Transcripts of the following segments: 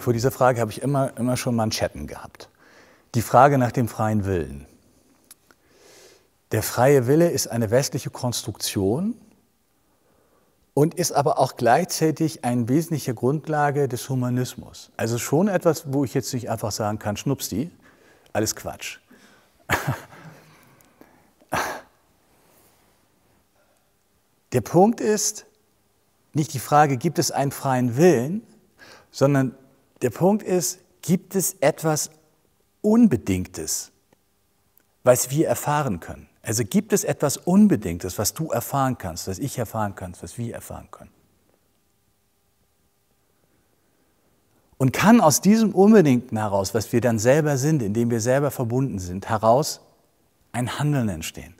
Vor dieser Frage habe ich immer, immer schon Manschetten gehabt. Die Frage nach dem freien Willen. Der freie Wille ist eine westliche Konstruktion und ist aber auch gleichzeitig eine wesentliche Grundlage des Humanismus. Also schon etwas, wo ich jetzt nicht einfach sagen kann, schnupsti, alles Quatsch. Der Punkt ist nicht die Frage, gibt es einen freien Willen, sondern der Punkt ist, gibt es etwas Unbedingtes, was wir erfahren können? Also gibt es etwas Unbedingtes, was du erfahren kannst, was ich erfahren kann, was wir erfahren können? Und kann aus diesem Unbedingten heraus, was wir dann selber sind, indem wir selber verbunden sind, heraus ein Handeln entstehen?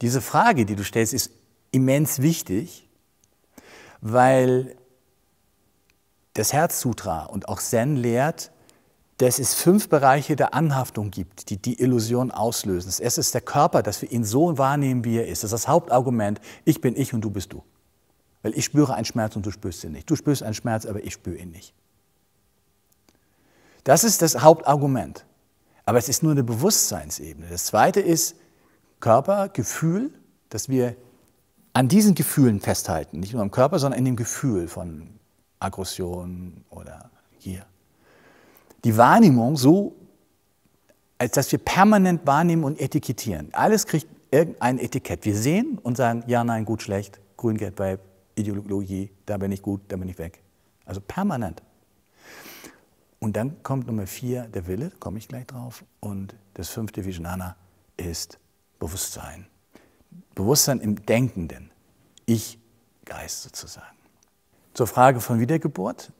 Diese Frage, die du stellst, ist immens wichtig, weil das Herz-Sutra und auch Zen lehrt, dass es fünf Bereiche der Anhaftung gibt, die die Illusion auslösen. Das erste ist der Körper, dass wir ihn so wahrnehmen, wie er ist. Das ist das Hauptargument, ich bin ich und du bist du. Weil ich spüre einen Schmerz und du spürst ihn nicht. Du spürst einen Schmerz, aber ich spüre ihn nicht. Das ist das Hauptargument. Aber es ist nur eine Bewusstseinsebene. Das zweite ist Körper, Gefühl, dass wir an diesen Gefühlen festhalten. Nicht nur am Körper, sondern in dem Gefühl von Aggression oder Gier. Die Wahrnehmung so, als dass wir permanent wahrnehmen und etikettieren. Alles kriegt irgendein Etikett. Wir sehen und sagen, ja, nein, gut, schlecht, grün, gelb, weib, Ideologie, da bin ich gut, da bin ich weg. Also permanent. Und dann kommt Nummer vier, der Wille, komme ich gleich drauf. Und das fünfte Visionana ist Bewusstsein. Bewusstsein im Denkenden. Ich-Geist sozusagen zur Frage von Wiedergeburt.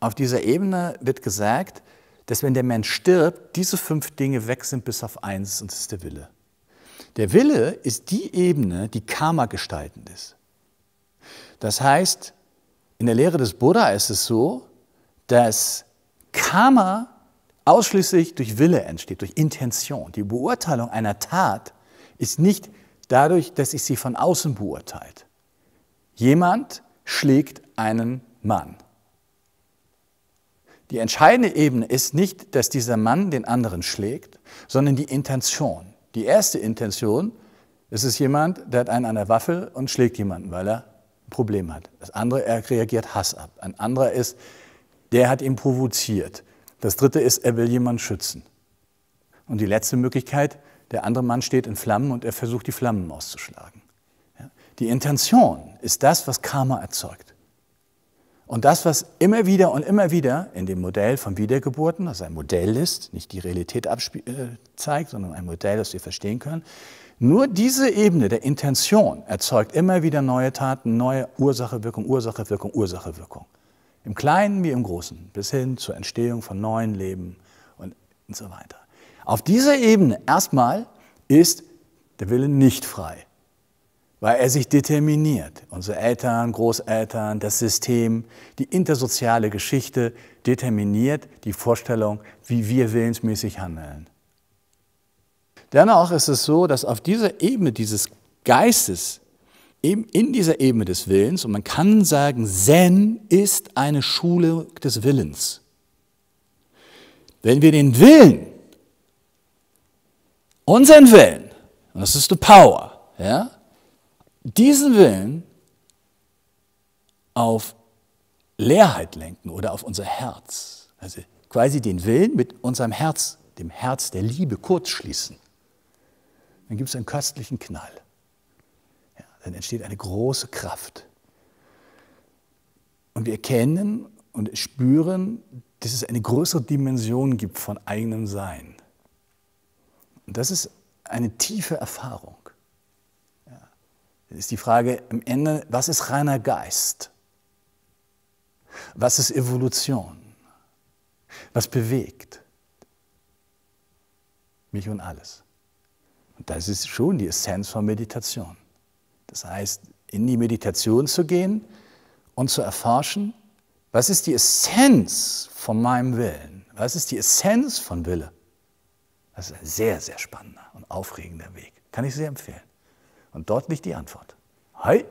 Auf dieser Ebene wird gesagt, dass wenn der Mensch stirbt, diese fünf Dinge weg sind bis auf eins, und das ist der Wille. Der Wille ist die Ebene, die Karma gestaltend ist. Das heißt, in der Lehre des Buddha ist es so, dass Karma ausschließlich durch Wille entsteht, durch Intention. Die Beurteilung einer Tat ist nicht dadurch, dass ich sie von außen beurteilt. Jemand, schlägt einen Mann. Die entscheidende Ebene ist nicht, dass dieser Mann den anderen schlägt, sondern die Intention. Die erste Intention, ist es jemand, der hat einen an der Waffe und schlägt jemanden, weil er ein Problem hat. Das andere, er reagiert Hass ab. Ein anderer ist, der hat ihn provoziert. Das dritte ist, er will jemanden schützen. Und die letzte Möglichkeit, der andere Mann steht in Flammen und er versucht, die Flammen auszuschlagen. Die Intention ist das, was Karma erzeugt. Und das, was immer wieder und immer wieder in dem Modell von Wiedergeburten, das ein Modell ist, nicht die Realität äh, zeigt, sondern ein Modell, das wir verstehen können, nur diese Ebene der Intention erzeugt immer wieder neue Taten, neue Ursache, Wirkung, Ursache, Wirkung, Ursache, Wirkung. Im Kleinen wie im Großen, bis hin zur Entstehung von neuen Leben und, und so weiter. Auf dieser Ebene erstmal ist der Wille nicht frei weil er sich determiniert. Unsere Eltern, Großeltern, das System, die intersoziale Geschichte determiniert die Vorstellung, wie wir willensmäßig handeln. Dennoch ist es so, dass auf dieser Ebene dieses Geistes, eben in dieser Ebene des Willens, und man kann sagen, Zen ist eine Schule des Willens. Wenn wir den Willen, unseren Willen, und das ist die Power, ja, diesen Willen auf Leerheit lenken oder auf unser Herz. Also quasi den Willen mit unserem Herz, dem Herz der Liebe, kurzschließen. Dann gibt es einen köstlichen Knall. Ja, dann entsteht eine große Kraft. Und wir erkennen und spüren, dass es eine größere Dimension gibt von eigenem Sein. Und das ist eine tiefe Erfahrung ist die Frage am Ende, was ist reiner Geist? Was ist Evolution? Was bewegt mich und alles? Und das ist schon die Essenz von Meditation. Das heißt, in die Meditation zu gehen und zu erforschen, was ist die Essenz von meinem Willen? Was ist die Essenz von Wille? Das ist ein sehr, sehr spannender und aufregender Weg. Kann ich sehr empfehlen. Und dort liegt die Antwort. Hi!